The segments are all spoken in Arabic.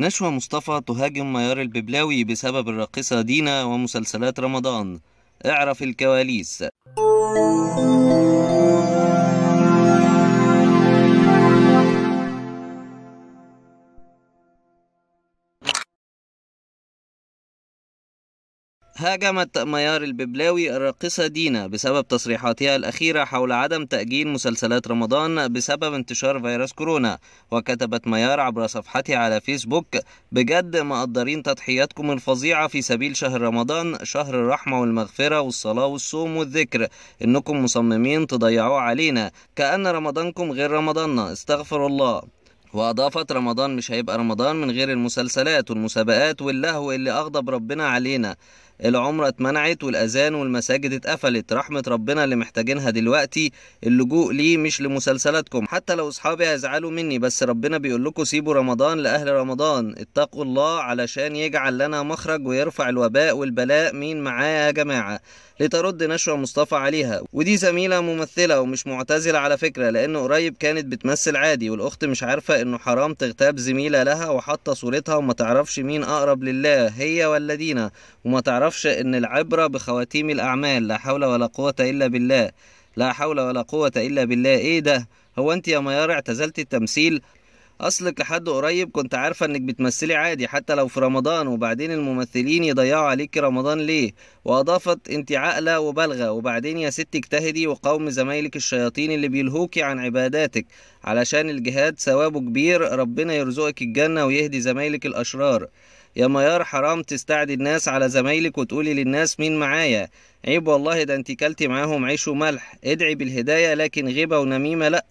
نشوى مصطفى تهاجم ميار الببلاوي بسبب الراقصة دينا ومسلسلات رمضان اعرف الكواليس هاجمت ميار الببلاوي الراقصة دينا بسبب تصريحاتها الأخيرة حول عدم تأجيل مسلسلات رمضان بسبب انتشار فيروس كورونا وكتبت ميار عبر صفحتها على فيسبوك بجد مقدرين تضحياتكم الفظيعة في سبيل شهر رمضان شهر الرحمة والمغفرة والصلاة والصوم والذكر إنكم مصممين تضيعوه علينا كأن رمضانكم غير رمضاننا استغفر الله وأضافت رمضان مش هيبقى رمضان من غير المسلسلات والمسابقات واللهو اللي أغضب ربنا علينا العمرة اتمنعت والأذان والمساجد اتقفلت رحمة ربنا اللي محتاجينها دلوقتي اللجوء ليه مش لمسلسلاتكم حتى لو أصحابي هيزعلوا مني بس ربنا بيقول لكم سيبوا رمضان لأهل رمضان اتقوا الله علشان يجعل لنا مخرج ويرفع الوباء والبلاء مين معاه يا جماعة لترد نشوة مصطفى عليها ودي زميلة ممثلة ومش معتزلة على فكرة لأن قريب كانت بتمثل عادي والأخت مش عارفة إنه حرام تغتاب زميلة لها وحاطة صورتها وما تعرفش مين أقرب لله هي ولا دينا وما تعرفش تعرفش ان العبرة بخواتيم الاعمال لا حول ولا قوة الا بالله لا حول ولا قوة الا بالله ايه ده هو انت يا ميار اعتزلت التمثيل اصلك لحد قريب كنت عارفه انك بتمثلي عادي حتى لو في رمضان وبعدين الممثلين يضيعوا عليكي رمضان ليه واضافت انت عاقله وبالغه وبعدين يا ستي اجتهدي وقوم زمايلك الشياطين اللي بيلهوكي عن عباداتك علشان الجهاد ثوابه كبير ربنا يرزقك الجنه ويهدي زمايلك الاشرار يا ميار حرام تستعدي الناس على زمايلك وتقولي للناس مين معايا عيب والله ده انت كلتي معاهم عيش وملح ادعي بالهداية لكن غيبة ونميمة لأ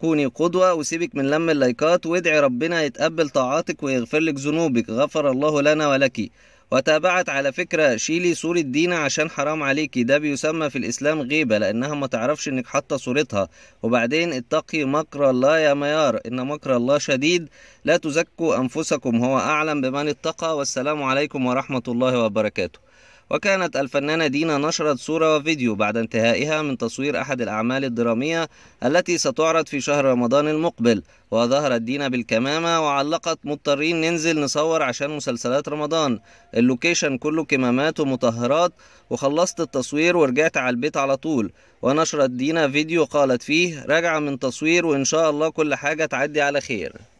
كوني قدوة وسيبك من لم اللايكات وادعي ربنا يتقبل طاعاتك ويغفر لك ذنوبك غفر الله لنا ولك وتابعت على فكرة شيلي صورة دينا عشان حرام عليكي ده بيسمى في الإسلام غيبة لأنها ما تعرفش إنك حاطة صورتها وبعدين اتقي مكر الله يا ميار إن مكر الله شديد لا تزكوا أنفسكم هو أعلم بمن اتقى والسلام عليكم ورحمة الله وبركاته وكانت الفنانة دينا نشرت صورة وفيديو بعد انتهائها من تصوير أحد الأعمال الدرامية التي ستعرض في شهر رمضان المقبل وظهرت دينا بالكمامة وعلقت مضطرين ننزل نصور عشان مسلسلات رمضان اللوكيشن كله كمامات ومطهرات وخلصت التصوير ورجعت على البيت على طول ونشرت دينا فيديو قالت فيه راجعة من تصوير وإن شاء الله كل حاجة تعدي على خير